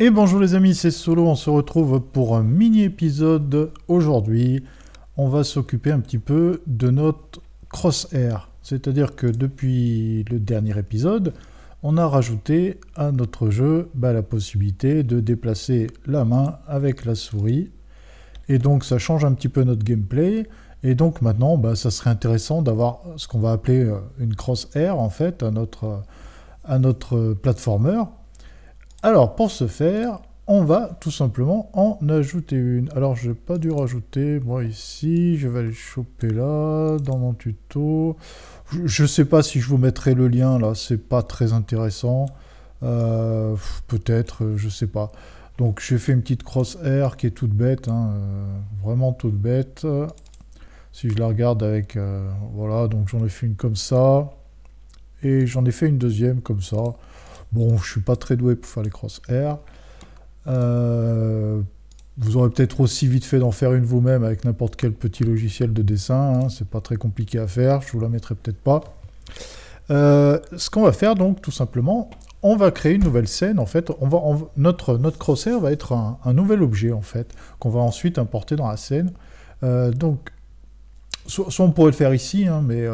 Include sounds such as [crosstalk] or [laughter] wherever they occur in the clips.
Et bonjour les amis, c'est Solo, on se retrouve pour un mini-épisode aujourd'hui. On va s'occuper un petit peu de notre crosshair. C'est-à-dire que depuis le dernier épisode, on a rajouté à notre jeu bah, la possibilité de déplacer la main avec la souris. Et donc ça change un petit peu notre gameplay. Et donc maintenant, bah, ça serait intéressant d'avoir ce qu'on va appeler euh, une crosshair en fait à notre, à notre euh, platformer alors pour ce faire, on va tout simplement en ajouter une. Alors je n'ai pas dû rajouter, moi ici, je vais aller choper là, dans mon tuto. Je ne sais pas si je vous mettrai le lien là, c'est pas très intéressant. Euh, peut-être, euh, je sais pas. Donc j'ai fait une petite cross R qui est toute bête, hein, euh, vraiment toute bête. Si je la regarde avec... voilà, donc j'en ai fait une comme ça. Et j'en ai fait une deuxième comme ça. Bon, je suis pas très doué pour faire les crosshairs. Euh, vous aurez peut-être aussi vite fait d'en faire une vous-même avec n'importe quel petit logiciel de dessin. Ce hein. C'est pas très compliqué à faire, je vous la mettrai peut-être pas. Euh, ce qu'on va faire donc tout simplement, on va créer une nouvelle scène en fait. notre, notre crosshair va être un, nouvel objet en fait qu'on va ensuite importer dans la scène. Euh, donc soit, on pourrait le faire ici, hein, mais,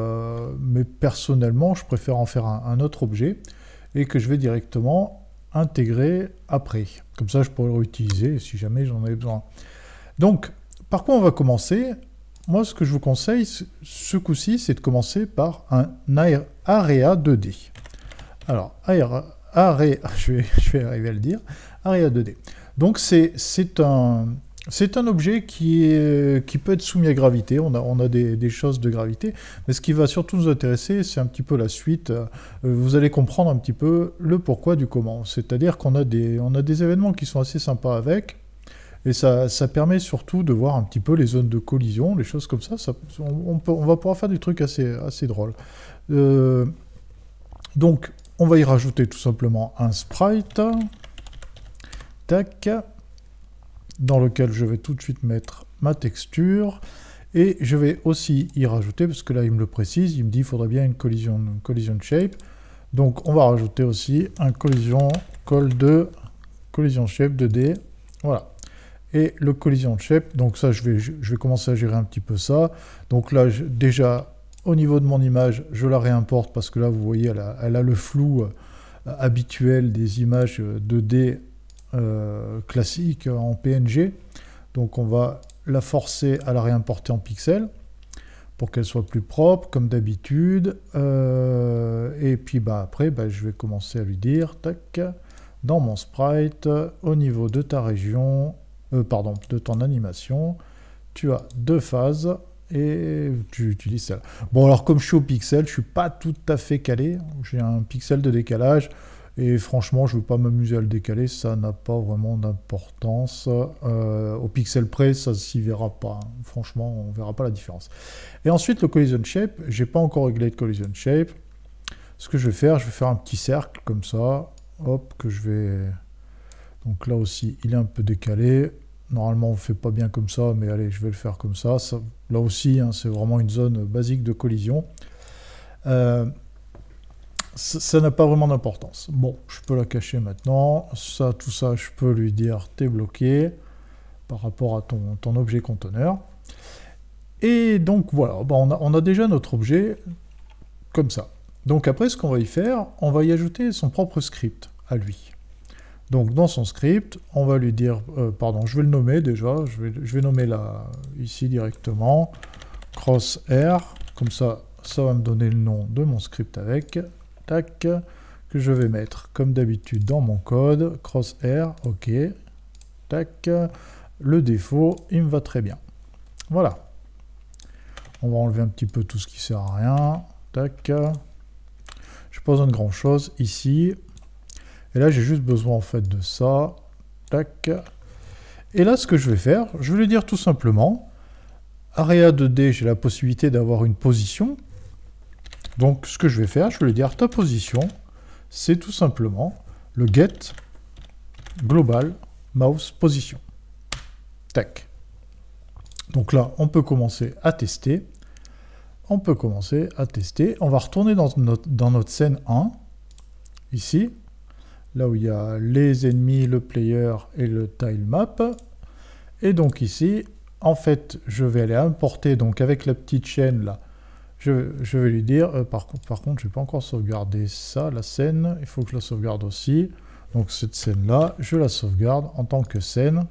personnellement je préfère en faire un autre objet et que je vais directement intégrer après. Comme ça, je pourrais le réutiliser si jamais j'en ai besoin. Donc, par quoi on va commencer Moi, ce que je vous conseille, ce coup-ci, c'est de commencer par un Area 2D. Alors, Area, [laughs] je, vais, je vais arriver à le dire, Area 2D. Donc, c'est un c'est un objet qui, euh, qui peut être soumis à gravité, on a, des, choses de gravité, mais ce qui va surtout nous intéresser, c'est un petit peu la suite. Euh, vous allez comprendre un petit peu le pourquoi du comment. C'est-à-dire qu'on a des, on a des événements qui sont assez sympas avec, et ça, permet surtout de voir un petit peu les zones de collision, les choses comme ça. on, va pouvoir faire des trucs assez, assez drôles. Euh, donc, on va y rajouter tout simplement un sprite. Tac dans lequel je vais tout de suite mettre ma texture. Et je vais aussi y rajouter, parce que là il me le précise, il me dit qu'il faudrait bien une collision, collision shape. Donc on va rajouter aussi un collision col de collision shape 2D. Voilà. Et le collision shape, donc ça je vais, je vais commencer à gérer un petit peu ça. Donc là déjà au niveau de mon image, je la réimporte parce que là vous voyez elle a, elle a le flou euh, habituel des images 2D euh, euh, classique en PNG. Donc on va la forcer à la réimporter en pixels pour qu'elle soit plus propre, comme d'habitude. Euh, et puis bah, après, bah, je vais commencer à lui dire, tac, dans mon sprite, au niveau de ta région, euh, pardon, de ton animation, tu as deux phases et tu utilises celle. Bon alors comme je suis au pixel, je suis pas tout à fait calé, j'ai un pixel de décalage, et franchement, je ne veux pas m'amuser à le décaler, ça n'a pas vraiment d'importance. Euh, au pixel près, ça s'y verra pas. Hein. Franchement, on verra pas la différence. Et ensuite, le collision shape, j'ai pas encore réglé le collision shape. Ce que je vais faire, je vais faire un petit cercle comme ça. Hop, que je vais... Donc là aussi, il est un peu décalé. Normalement, on ne fait pas bien comme ça, mais allez, je vais le faire comme ça. ça là aussi, hein, c'est vraiment une zone basique de collision. Euh, ça n'a pas vraiment d'importance. Bon, je peux la cacher maintenant. Ça, tout ça, je peux lui dire t'es bloqué par rapport à ton, objet conteneur. Et donc voilà, bah, on, a, déjà notre objet comme ça. Donc après, ce qu'on va y faire, on va y ajouter son propre script à lui. Donc dans son script, on va lui dire, euh, pardon, je vais le nommer déjà, je vais, nommer là, ici directement, crossR. comme ça, ça va me donner le nom de mon script avec, tac, que je vais mettre comme d'habitude dans mon code, cross R, ok, tac, le défaut, il me va très bien. Voilà. On va enlever un petit peu tout ce qui sert à rien, tac, n'ai pas besoin de grand chose ici, et là j'ai juste besoin en fait de ça, tac, et là, ce que je vais faire, je vais lui dire tout simplement, Area 2D, j'ai la possibilité d'avoir une position donc ce que je vais faire, je vais lui dire ta position, c'est tout simplement le get global mouse position. Tac. Donc là, on peut commencer à tester. On peut commencer à tester. On va retourner dans notre, dans notre scène 1, ici, là où il y a les ennemis, le player et le tile map. Et donc ici, en fait, je vais aller importer donc avec la petite chaîne là, je, vais lui dire, euh, par, contre, je n'ai pas encore sauvegardé ça, la scène. Il faut que je la sauvegarde aussi. Donc cette scène-là, je la sauvegarde en tant que scène.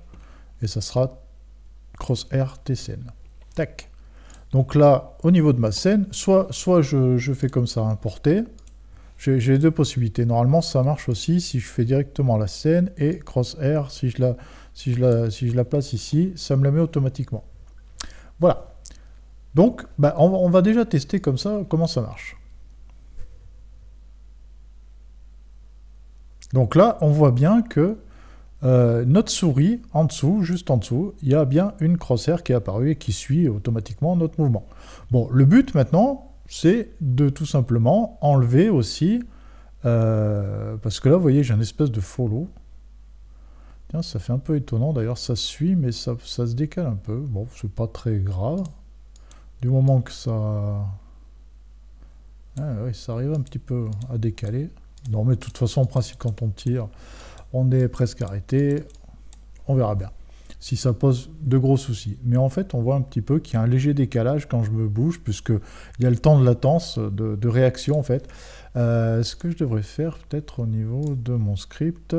Et ça sera crosshair scène. Tac. Donc là, au niveau de ma scène, soit, je, fais comme ça, importer. J'ai deux possibilités. Normalement, ça marche aussi si je fais directement la scène et crosshair, si si je la, si je la place ici, ça me la met automatiquement. Voilà. Donc, bah, on, va déjà tester comme ça comment ça marche. Donc là, on voit bien que euh, notre souris, en dessous, juste en dessous, il y a bien une crosshair qui est apparue et qui suit automatiquement notre mouvement. Bon, le but maintenant, c'est de tout simplement enlever aussi, euh, parce que là, vous voyez, j'ai un espèce de follow. Tiens, ça fait un peu étonnant, d'ailleurs, ça suit, mais ça, ça se décale un peu. Bon, c'est pas très grave du moment que ça... Ah ça arrive un petit peu à décaler. Non, mais de toute façon, en principe, quand on tire, on est presque arrêté. On verra bien si ça pose de gros soucis. Mais en fait, on voit un petit peu qu'il y a un léger décalage quand je me bouge, il y a le temps de latence, de, réaction, en fait. Euh, ce que je devrais faire, peut-être, au niveau de mon script,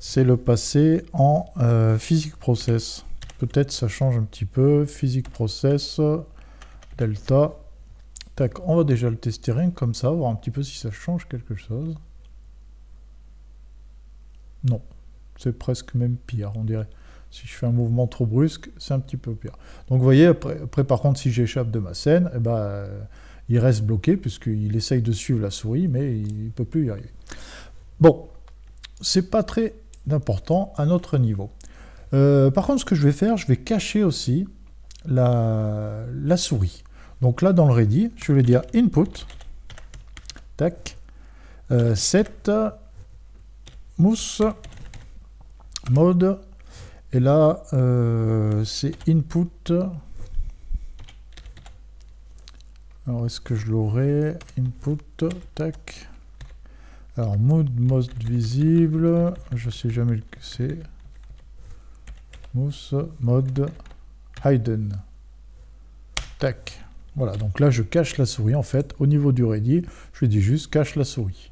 c'est le passer en euh, physique process. Peut-être ça change un petit peu. Physique process, delta. Tac, on va déjà le tester rien comme ça, voir un petit peu si ça change quelque chose. Non, c'est presque même pire, on dirait. Si je fais un mouvement trop brusque, c'est un petit peu pire. Donc vous voyez, après, par contre, si j'échappe de ma scène, eh ben, euh, il reste bloqué puisqu'il essaye de suivre la souris, mais il ne peut plus y arriver. Bon, c'est pas très important à notre niveau. Euh, par contre, ce que je vais faire, je vais cacher aussi la, la souris. Donc là, dans le ready, je vais dire input, tac, euh, set mousse mode, et là, euh, c'est input. Alors, est-ce que je l'aurai Input, tac. Alors, mode, mode visible, je sais jamais le que c'est. Mousse, mode. Hidden. Tac. Voilà, donc là je cache la souris en fait au niveau du ready je lui dis juste cache la souris.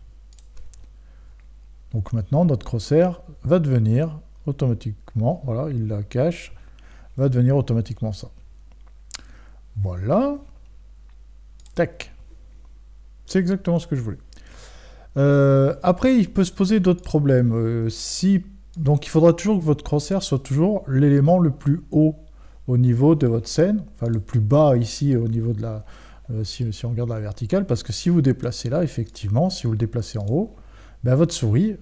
Donc maintenant notre crosshair va devenir automatiquement, voilà, il la cache, va devenir automatiquement ça. Voilà. Tac. C'est exactement ce que je voulais. Euh, après, il peut se poser d'autres problèmes. Euh, si, donc il faudra toujours que votre crosshair soit toujours l'élément le plus haut au niveau de votre scène, enfin le plus bas ici au niveau de la, euh, si, on regarde la verticale, parce que si vous déplacez là, effectivement, si vous le déplacez en haut, ben votre souris,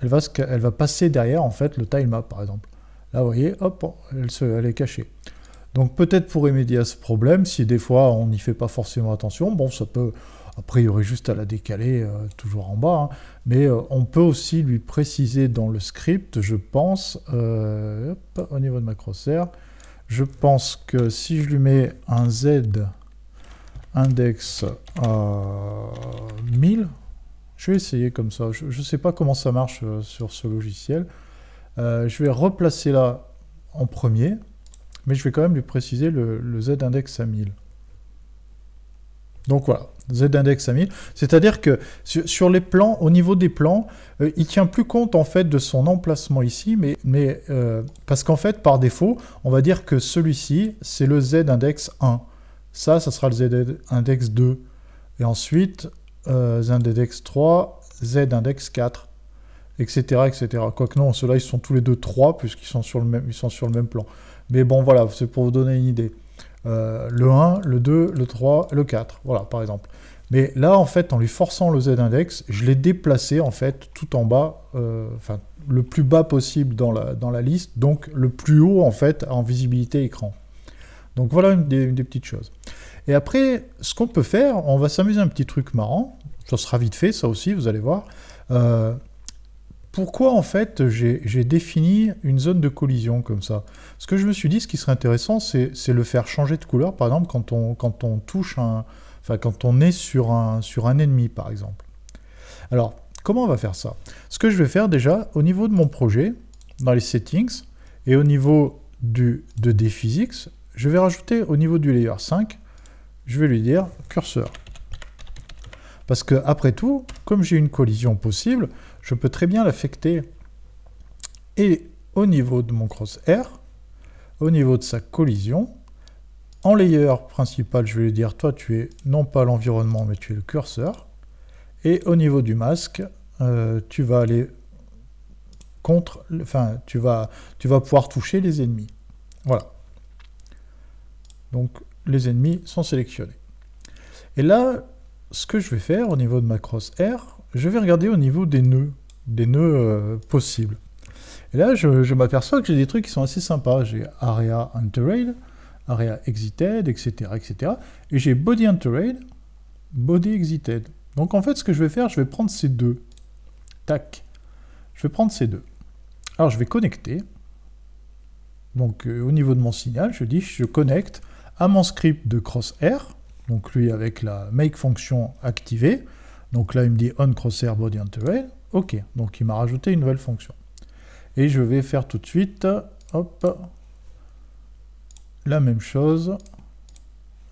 elle va, elle va passer derrière en fait le tilemap par exemple. Là, vous voyez, hop, elle, se, elle est cachée. Donc peut-être pour remédier à ce problème, si des fois on n'y fait pas forcément attention, bon, ça peut, a priori, juste à la décaler euh, toujours en bas, hein. mais euh, on peut aussi lui préciser dans le script, je pense, au niveau de ma crosshair, je pense que si je lui mets un Z index à 1000, je vais essayer comme ça. Je ne sais pas comment ça marche euh, sur ce logiciel. Euh, je vais replacer là en premier, mais je vais quand même lui préciser le, le Z index à 1000. Donc voilà, Z index à 1000. C'est-à-dire que sur, les plans, au niveau des plans, il euh, il tient plus compte en fait de son emplacement ici, mais, euh, parce qu'en fait par défaut, on va dire que celui-ci, c'est le Z index 1. Ça, ça sera le Z index 2. Et ensuite, euh, Z index 3, Z index 4, etc. etc. Quoique non, ceux-là, ils sont tous les deux 3, puisqu'ils sont, sur le même, sont sur le même plan. Mais bon, voilà, c'est pour vous donner une idée. Euh, le 1, le 2, le 3, le 4, voilà, par exemple. Mais là, en fait, en lui forçant le z-index, je l'ai déplacé, en fait, tout en bas, euh, enfin, le plus bas possible dans la, dans la liste, donc le plus haut, en fait, en visibilité écran. Donc voilà une des, petites choses. Et après, ce qu'on peut faire, on va s'amuser un petit truc marrant, ça sera vite fait, ça aussi, vous allez voir. Euh, pourquoi en fait j'ai défini une zone de collision comme ça Ce que je me suis dit, ce qui serait intéressant, c'est le faire changer de couleur, par exemple, quand on, touche quand on est sur un, ennemi, par exemple. Alors, comment on va faire ça Ce que je vais faire déjà, au niveau de mon projet, dans les settings, et au niveau du, de physics je vais rajouter au niveau du layer 5, je vais lui dire curseur. Parce qu'après tout, comme j'ai une collision possible, je peux très bien l'affecter et au niveau de mon cross R, au niveau de sa collision, en layer principal, je vais lui dire toi tu es non pas l'environnement mais tu es le curseur. Et au niveau du masque, euh, tu vas aller contre, enfin tu vas, tu vas pouvoir toucher les ennemis. Voilà. Donc les ennemis sont sélectionnés. Et là, ce que je vais faire au niveau de ma cross R je vais regarder au niveau des nœuds, des nœuds euh, possibles. Et là, je, m'aperçois que j'ai des trucs qui sont assez sympas. J'ai Area Enterade, Area Exited, etc. etc. et j'ai Body Unterrail, Body Exited. Donc en fait, ce que je vais faire, je vais prendre ces deux. Tac. Je vais prendre ces deux. Alors je vais connecter. Donc euh, au niveau de mon signal, je dis je connecte à mon script de crosshair, donc lui avec la make fonction activée, donc là, il me dit on crosser body Ok, donc il m'a rajouté une nouvelle fonction. Et je vais faire tout de suite, hop, la même chose.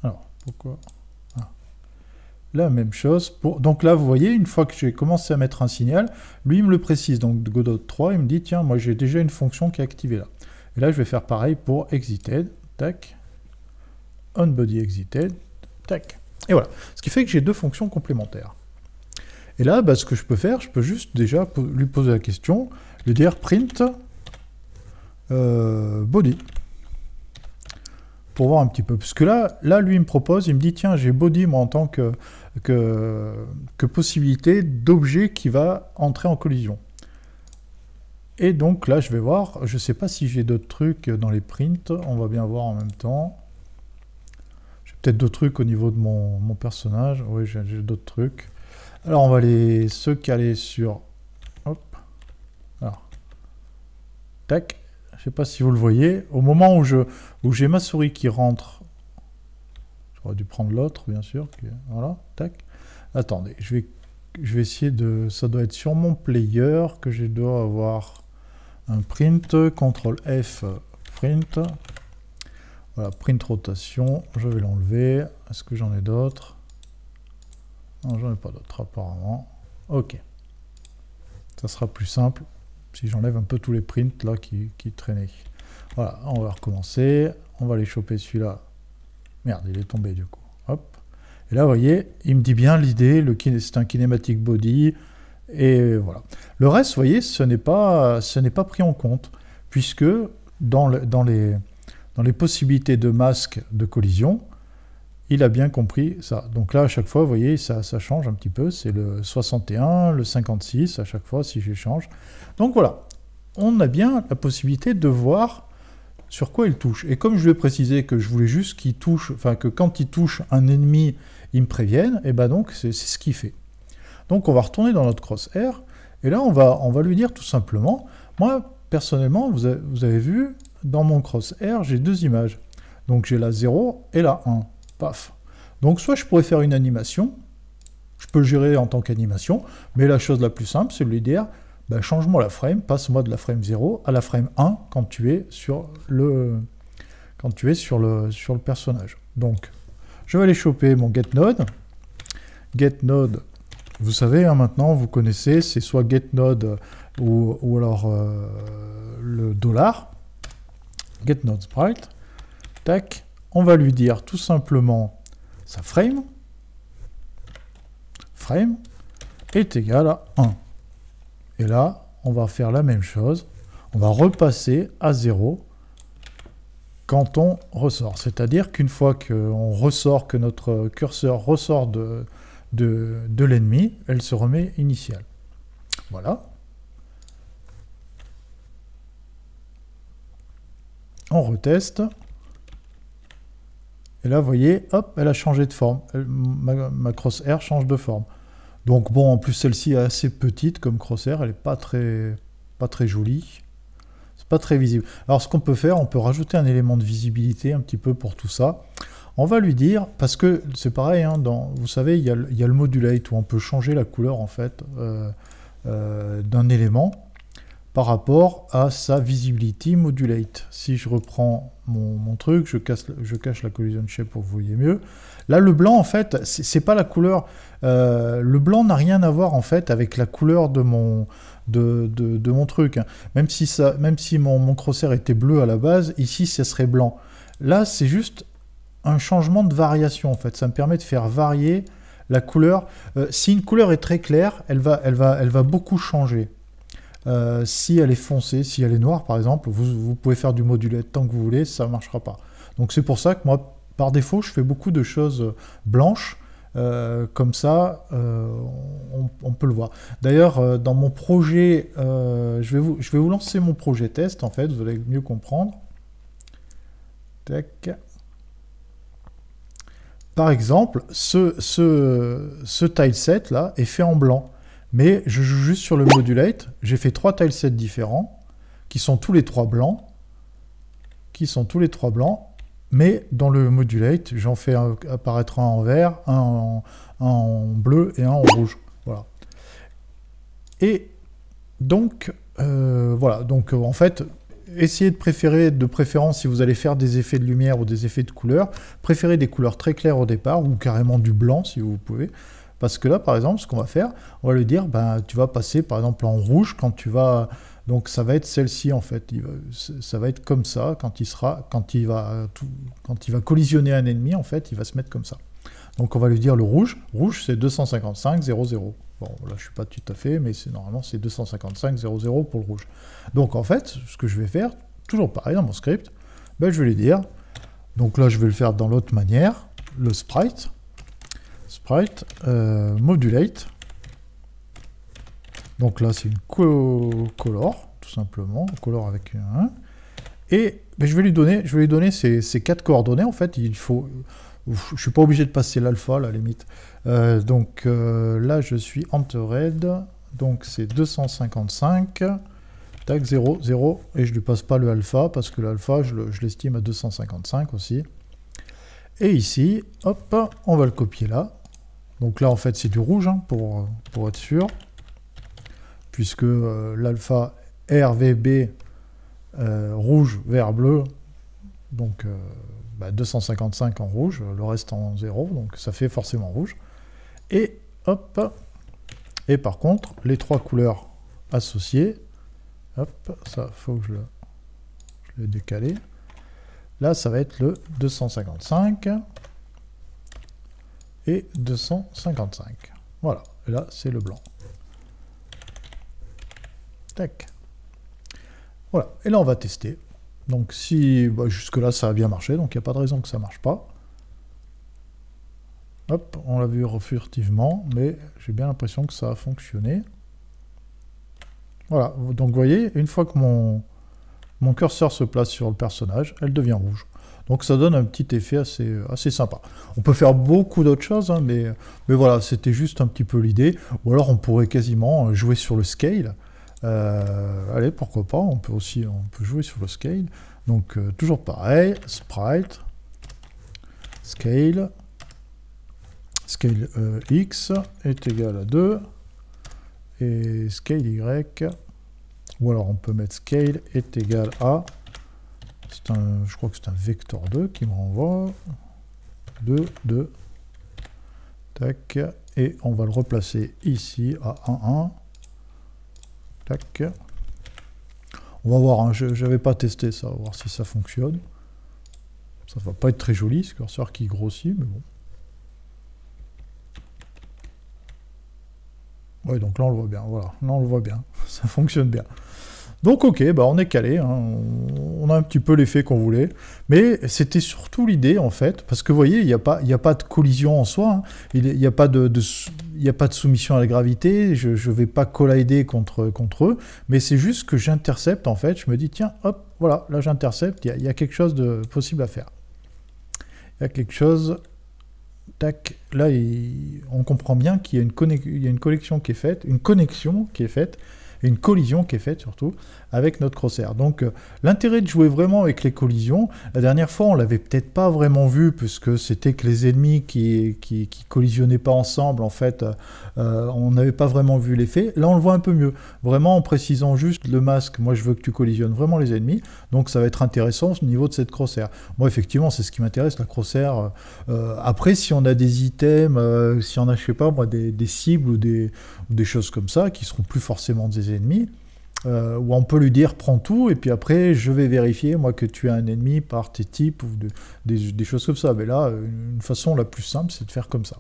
Alors, pourquoi ah. la même chose pour... Donc là, vous voyez, une fois que j'ai commencé à mettre un signal, lui, il me le précise. Donc Godot 3, il me dit, tiens, moi, j'ai déjà une fonction qui est activée là. Et là, je vais faire pareil pour exited. Tac. OnBodyExited. Tac. Et voilà. Ce qui fait que j'ai deux fonctions complémentaires. Et là, bah, ce que je peux faire, je peux juste déjà lui poser la question, lui dire print euh, body pour voir un petit peu. Parce que là, là, lui, il me propose, il me dit, tiens, j'ai body, moi, en tant que, que, possibilité d'objet qui va entrer en collision. Et donc là, je vais voir, je ne sais pas si j'ai d'autres trucs dans les prints, on va bien voir en même temps. J'ai peut-être d'autres trucs au niveau de mon, mon personnage, oui, j'ai d'autres trucs. Alors on va aller se caler sur... Hop. Alors. Tac. Je sais pas si vous le voyez. Au moment où je où j'ai ma souris qui rentre... J'aurais dû prendre l'autre, bien sûr. Voilà. Tac. Attendez, je vais, je vais essayer de... Ça doit être sur mon player que je dois avoir un print. CTRL F, print. Voilà, print rotation. Je vais l'enlever. Est-ce que j'en ai d'autres j'en ai pas d'autres apparemment. Ok. Ça sera plus simple si j'enlève un peu tous les prints là qui, traînaient. Voilà, on va recommencer. On va aller choper celui-là. Merde, il est tombé du coup. Hop. Et là, vous voyez, il me dit bien l'idée, c'est un Kinematic body. Et voilà. Le reste, vous voyez, ce n'est pas, ce n'est pas pris en compte, puisque dans, le, dans, les, dans les possibilités de masque de collision, il a bien compris ça. Donc là, à chaque fois, vous voyez, ça, change un petit peu. C'est le 61, le 56, à chaque fois, si j'échange. Donc voilà, on a bien la possibilité de voir sur quoi il touche. Et comme je lui ai précisé que je voulais juste qu'il touche, enfin que quand il touche un ennemi, il me prévienne, et eh ben donc c'est ce qu'il fait. Donc on va retourner dans notre crosshair, et là on va, on va lui dire tout simplement, moi personnellement, vous avez, vous avez vu, dans mon crosshair, j'ai deux images. Donc j'ai la 0 et la 1. Paf. Donc soit je pourrais faire une animation, je peux le gérer en tant qu'animation, mais la chose la plus simple, c'est de lui dire, bah, change-moi la frame, passe-moi de la frame 0 à la frame 1 quand tu es sur le, quand tu es sur le, sur le personnage. Donc, je vais aller choper mon getNode. GetNode, vous savez, hein, maintenant, vous connaissez, c'est soit getNode ou, ou alors euh, le dollar. GetNodeSprite. Tac on va lui dire tout simplement sa frame, frame est égale à 1. Et là, on va faire la même chose. On va repasser à 0 quand on ressort. C'est-à-dire qu'une fois ressort, que notre curseur ressort de, de l'ennemi, elle se remet initiale. Voilà. On reteste. Et là, vous voyez, hop, elle a changé de forme. ma, cross crosshair change de forme. Donc bon, en plus celle-ci est assez petite comme crosshair, elle n'est pas très, pas très jolie. C'est pas très visible. Alors ce qu'on peut faire, on peut rajouter un élément de visibilité un petit peu pour tout ça. On va lui dire, parce que c'est pareil, hein, vous savez, il y, a, le modulate où on peut changer la couleur en fait euh, euh, d'un élément par rapport à sa visibility modulate. Si je reprends mon, truc, je, cache la collision shape pour que vous voyez mieux. Là, le blanc, en fait, c'est pas la couleur. Euh, le blanc n'a rien à voir, en fait, avec la couleur de mon, truc. Même si, ça, même si mon, mon était bleu à la base, ici, ce serait blanc. Là, c'est juste un changement de variation, en fait. Ça me permet de faire varier la couleur. Euh, si une couleur est très claire, elle va, elle va, elle va beaucoup changer. Euh, si elle est foncée, si elle est noire par exemple, vous, pouvez faire du modulette tant que vous voulez, ça ne marchera pas. Donc c'est pour ça que moi, par défaut, je fais beaucoup de choses blanches. Euh, comme ça, euh, on, peut le voir. D'ailleurs, dans mon projet, je vais, vous, lancer mon projet test, en fait, vous allez mieux comprendre. Par exemple, ce tileset là est fait en blanc. Mais je joue juste sur le modulate. J'ai fait trois tilesets différents, qui sont tous les trois blancs. Qui sont tous les trois blancs. Mais dans le modulate, j'en fais apparaître un en vert, un en, bleu et un en rouge. Voilà. Et donc, euh, voilà. Donc, euh, en fait, essayez de préférer, de préférence, si vous allez faire des effets de lumière ou des effets de couleur, préférez des couleurs très claires au départ, ou carrément du blanc si vous pouvez. Parce que là, par exemple, ce qu'on va faire, on va lui dire, ben, tu vas passer par exemple en rouge quand tu vas... Donc ça va être celle-ci en fait, ça va être comme ça, quand il, sera, quand, il va, quand il va collisionner un ennemi, en fait, il va se mettre comme ça. Donc on va lui dire le rouge, rouge c'est 255, 0, Bon, là je suis pas tout à fait, mais c'est normalement c'est 255, 0, pour le rouge. Donc en fait, ce que je vais faire, toujours pareil dans mon script, ben, je vais lui dire, donc là je vais le faire dans l'autre manière, le sprite, sprite euh, modulate. Donc là, c'est une color, tout simplement, color avec un. Et je vais lui donner, je vais lui donner ces, ces quatre coordonnées. En fait, il faut, je suis pas obligé de passer l'alpha, à la limite. Euh, donc euh, là, je suis entered. Donc c'est 255. Tac, 0, 0. Et je lui passe pas le alpha parce que l'alpha, je l'estime à 255 aussi. Et ici, hop, on va le copier là. Donc là, en fait, c'est du rouge hein, pour, être sûr, puisque euh, l'alpha RVB euh, rouge, vert, bleu, donc 255 euh, bah, en rouge, le reste en 0, donc ça fait forcément rouge. Et hop, et par contre, les trois couleurs associées, hop, ça faut que je le, je le décale. Là, ça va être le 255 et 255. Voilà, et là c'est le blanc. Tac. Voilà, et là on va tester. Donc si bah, jusque-là ça a bien marché, donc il n'y a pas de raison que ça ne marche pas. Hop, on l'a vu refurtivement, mais j'ai bien l'impression que ça a fonctionné. Voilà, donc vous voyez, une fois que mon, mon curseur se place sur le personnage, elle devient rouge. Donc ça donne un petit effet assez, assez sympa. On peut faire beaucoup d'autres choses, hein, mais, mais voilà, c'était juste un petit peu l'idée. Ou alors on pourrait quasiment jouer sur le scale. Euh, allez, pourquoi pas, on peut aussi on peut jouer sur le scale. Donc euh, toujours pareil, sprite, scale, scale euh, x est égal à 2, et scale y, ou alors on peut mettre scale est égal à je crois que c'est un vecteur 2 qui me renvoie 2, 2, tac, et on va le replacer ici à 1, 1, tac. On va voir, hein, je n'avais pas testé ça, on va voir si ça fonctionne. Ça va pas être très joli, ce curseur qui grossit, mais bon. Ouais, donc là on le voit bien, voilà, là on le voit bien, [laughs] ça fonctionne bien. Donc ok, bah on est calé, hein. on a un petit peu l'effet qu'on voulait, mais c'était surtout l'idée en fait, parce que vous voyez, il n'y a, pas, a pas de collision en soi, hein. il n'y a, pas de, a pas de soumission à la gravité, je ne vais pas collider contre, contre eux, mais c'est juste que j'intercepte en fait, je me dis tiens, hop, voilà, là j'intercepte, il y, a quelque chose de possible à faire. Il y a quelque chose, tac, là on comprend bien qu'il y, y a une connexion qui est faite, une connexion qui est faite, une collision qui est faite surtout avec notre crosshair. Donc euh, l'intérêt de jouer vraiment avec les collisions, la dernière fois on l'avait peut-être pas vraiment vu puisque c'était que les ennemis qui, qui, qui, collisionnaient pas ensemble en fait, euh, euh, on n'avait pas vraiment vu l'effet. Là on le voit un peu mieux, vraiment en précisant juste le masque, moi je veux que tu collisionnes vraiment les ennemis, donc ça va être intéressant au niveau de cette crosshair. Moi effectivement c'est ce qui m'intéresse, la crosshair. après si on a des items, si on a je sais pas moi des, des cibles ou des, des choses comme ça qui seront plus forcément des ennemis, euh, où on peut lui dire prends tout, et puis après je vais vérifier moi que tu as un ennemi par tes types ou des, des, choses comme ça. Mais là, une façon la plus simple, c'est de faire comme ça.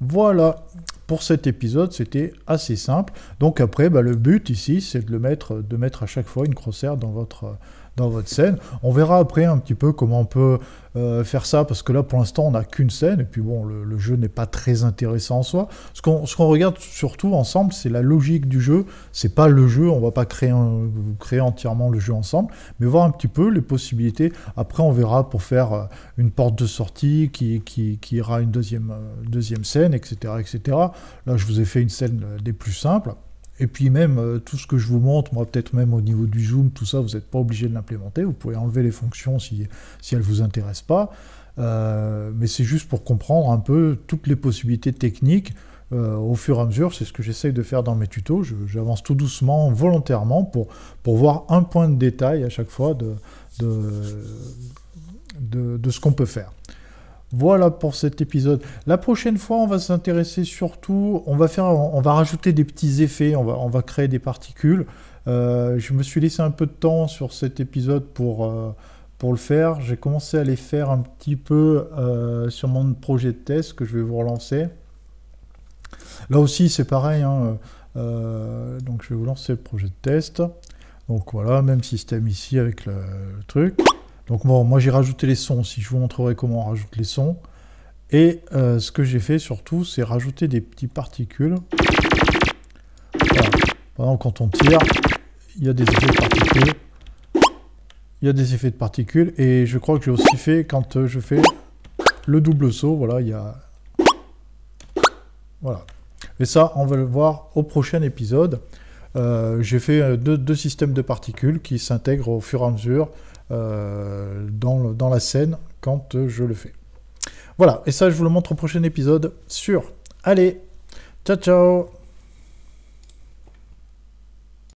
Voilà pour cet épisode, c'était assez simple. Donc après, bah, le but ici, c'est de le mettre, de mettre à chaque fois une crosshair dans votre, dans votre scène. On verra après un petit peu comment on peut euh, faire ça, parce que là, pour l'instant, on n'a qu'une scène, et puis bon, le, jeu n'est pas très intéressant en soi. Ce qu'on regarde surtout ensemble, c'est la logique du jeu. C'est pas le jeu, on va pas créer, un, créer entièrement le jeu ensemble, mais voir un petit peu les possibilités. Après, on verra pour faire euh, une porte de sortie qui, qui, ira une deuxième, euh, deuxième scène, etc., etc. Là, je vous ai fait une scène euh, des plus simples. Et puis même, euh, tout ce que je vous montre, moi peut-être même au niveau du zoom, tout ça, vous n'êtes pas obligé de l'implémenter. Vous pouvez enlever les fonctions si, elles ne vous intéressent pas. Euh, mais c'est juste pour comprendre un peu toutes les possibilités techniques au fur et à mesure. C'est ce que j'essaye de faire dans mes tutos. J'avance tout doucement, volontairement, pour, voir un point de détail à chaque fois de ce qu'on peut faire. Voilà pour cet épisode. La prochaine fois, on va s'intéresser surtout, on va faire, on va rajouter des petits effets, on va, on va créer des particules. Euh, je me suis laissé un peu de temps sur cet épisode pour, euh, pour le faire. J'ai commencé à les faire un petit peu euh, sur mon projet de test que je vais vous relancer. Là aussi, c'est pareil. Hein, donc, je vais vous lancer le projet de test. Donc voilà, même système ici avec le truc. Donc bon, moi j'ai rajouté les sons, si je vous montrerai comment on rajoute les sons. Et euh, ce que j'ai fait surtout, c'est rajouter des petites particules. Voilà. Par exemple, quand on tire, il y a des effets de particules. Il y a des effets de particules. Et je crois que j'ai aussi fait, quand euh, je fais le double saut, voilà, il y a... Voilà. Et ça, on va le voir au prochain épisode. Euh, j'ai fait deux, systèmes de particules qui s'intègrent au fur et à mesure euh, dans, la scène quand je le fais. Voilà, et ça je vous le montre au prochain épisode, Sur, Allez, ciao ciao